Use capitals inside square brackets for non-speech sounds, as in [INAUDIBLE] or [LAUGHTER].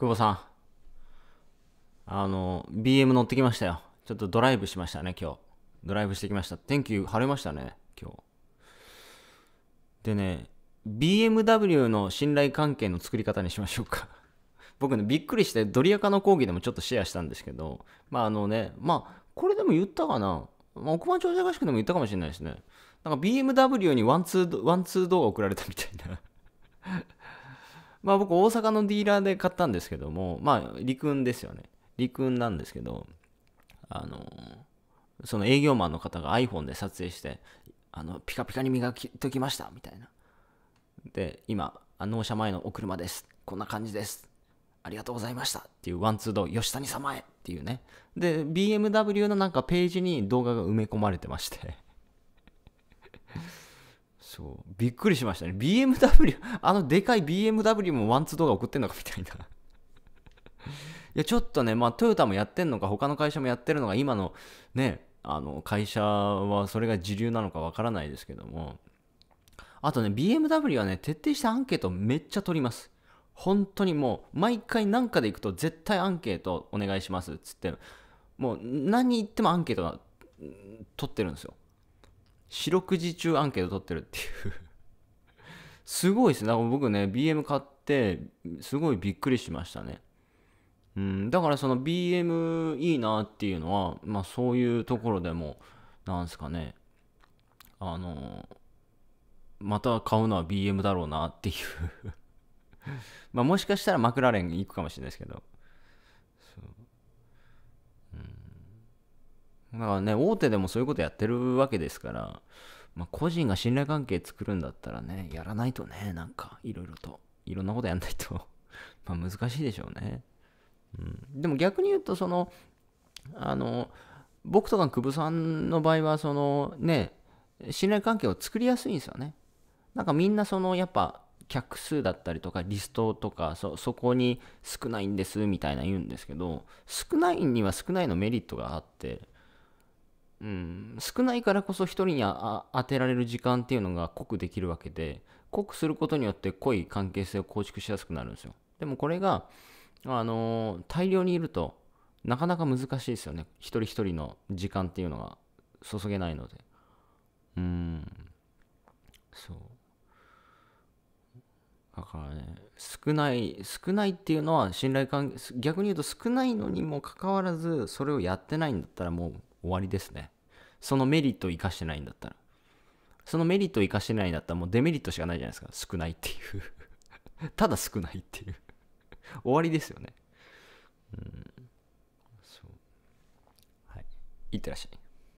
久保さん。あの、BM 乗ってきましたよ。ちょっとドライブしましたね、今日。ドライブしてきました。天気晴れましたね、今日。でね、BMW の信頼関係の作り方にしましょうか僕ね、びっくりして、ドリアカの講義でもちょっとシェアしたんですけど、まああのね、まあ、これでも言ったかな。まあ、億万長者合宿でも言ったかもしれないですね。なんか BMW にワンツー、ワンツー動画送られたみたいなまあ僕大阪のディーラーで買ったんですけども、まあ陸運ですよね。陸運なんですけど、あの、その営業マンの方が iPhone で撮影して、あの、ピカピカに磨きときました、みたいな。で、今、納車前のお車です。こんな感じです。ありがとうございましたっていうワンツード吉谷様へっていうね。で、BMW のなんかページに動画が埋め込まれてましてそうびっくりしましたね BMW あのでかい BMW もワンツー動画送ってんのかみたいな [LAUGHS] いやちょっとねまあトヨタもやってんのか他の会社もやってるのが今のねあの会社はそれが時流なのかわからないですけどもあとね BMW はね徹底したアンケートめっちゃ取ります本当にもう毎回何かで行くと絶対アンケートお願いしますっつってもう何言ってもアンケートが取ってるんですよ四六時中アンケート取ってるっていうすごいですね。か僕ね、BM 買って、すごいびっくりしましたね。うん、だからその BM いいなっていうのは、まあそういうところでも、なんすかね、あの、また買うのは BM だろうなっていう [LAUGHS] まあもしかしたらマクラーレン行くかもしれないですけど。だからね、大手でもそういうことやってるわけですから、まあ、個人が信頼関係作るんだったらね、やらないとね、なんか、いろいろと、いろんなことやんないと [LAUGHS] まあ難しいでしょうね。うん、でも逆に言うと、その、あの、僕とか久保さんの場合は、そのね、信頼関係を作りやすいんですよね。なんかみんなそのやっぱ客数だったりとかリストとかそこに少ないんですみたいな言うんですけど少ないには少ないのメリットがあってうん、少ないからこそ一人に当てられる時間っていうのが濃くできるわけで濃くすることによって濃い関係性を構築しやすくなるんですよでもこれが、あのー、大量にいるとなかなか難しいですよね一人一人の時間っていうのが注げないのでうんそうだからね少ない少ないっていうのは信頼関係逆に言うと少ないのにもかかわらずそれをやってないんだったらもう終わりですね。そのメリットを生かしてないんだったら。そのメリットを生かしてないんだったらもうデメリットしかないじゃないですか。少ないっていう [LAUGHS] ただ少ないっていう終わりですよね。うん。そう。はい。いってらっしゃい。